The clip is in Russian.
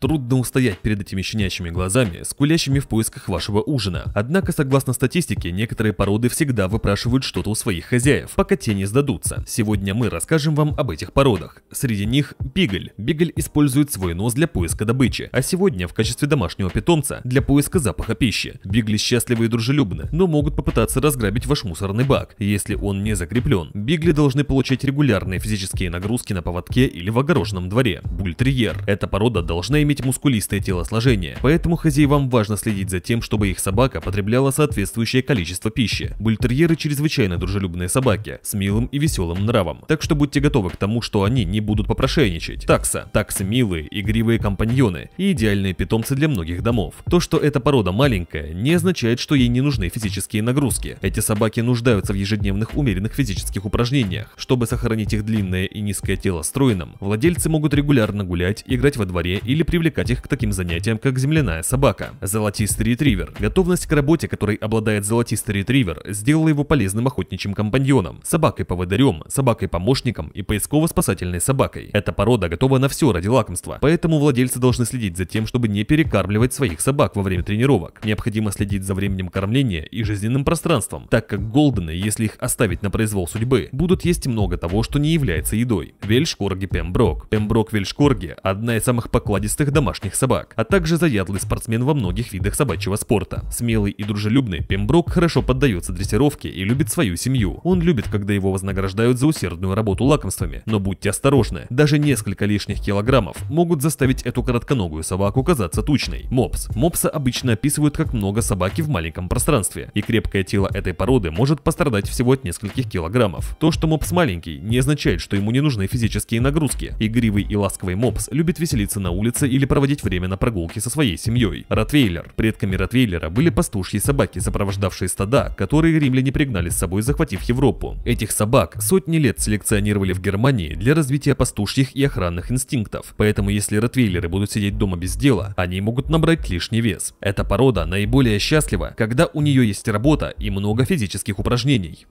Трудно устоять перед этими щенячьими глазами, скулящими в поисках вашего ужина. Однако, согласно статистике, некоторые породы всегда выпрашивают что-то у своих хозяев, пока те не сдадутся. Сегодня мы расскажем вам об этих породах. Среди них бигль. Бигль использует свой нос для поиска добычи, а сегодня в качестве домашнего питомца для поиска запаха пищи. Бигли счастливы и дружелюбны, но могут попытаться разграбить ваш мусорный бак, если он не закреплен. Бигли должны получать регулярные физические нагрузки на поводке или в огороженном дворе. Бультерьер. Эта порода должна иметь иметь мускулистое телосложение, поэтому хозяевам важно следить за тем, чтобы их собака потребляла соответствующее количество пищи. Бультерьеры чрезвычайно дружелюбные собаки, с милым и веселым нравом, так что будьте готовы к тому, что они не будут попрошайничать. Такса. Таксы милые, игривые компаньоны и идеальные питомцы для многих домов. То, что эта порода маленькая, не означает, что ей не нужны физические нагрузки. Эти собаки нуждаются в ежедневных умеренных физических упражнениях. Чтобы сохранить их длинное и низкое тело стройным, владельцы могут регулярно гулять, играть во дворе или при привлекать их к таким занятиям, как земляная собака. Золотистый ретривер. Готовность к работе, которой обладает золотистый ретривер, сделала его полезным охотничьим компаньоном, собакой-поводырем, собакой-помощником и поисково-спасательной собакой. Эта порода готова на все ради лакомства, поэтому владельцы должны следить за тем, чтобы не перекармливать своих собак во время тренировок. Необходимо следить за временем кормления и жизненным пространством, так как голдены, если их оставить на произвол судьбы, будут есть много того, что не является едой. Вельшкорги Пемброк. Пемброк Вельшкорги – одна из самых покладистых всех домашних собак, а также заядлый спортсмен во многих видах собачьего спорта. Смелый и дружелюбный, Пемброк хорошо поддается дрессировке и любит свою семью. Он любит, когда его вознаграждают за усердную работу лакомствами. Но будьте осторожны, даже несколько лишних килограммов могут заставить эту коротконогую собаку казаться тучной. Мопс. Мопса обычно описывают как много собаки в маленьком пространстве, и крепкое тело этой породы может пострадать всего от нескольких килограммов. То, что мопс маленький, не означает, что ему не нужны физические нагрузки. Игривый и ласковый мопс любит веселиться на улице и или проводить время на прогулке со своей семьей. Ротвейлер. Предками Ротвейлера были пастушьи собаки, сопровождавшие стада, которые римляне пригнали с собой, захватив Европу. Этих собак сотни лет селекционировали в Германии для развития пастушьих и охранных инстинктов, поэтому если ротвейлеры будут сидеть дома без дела, они могут набрать лишний вес. Эта порода наиболее счастлива, когда у нее есть работа и много физических упражнений.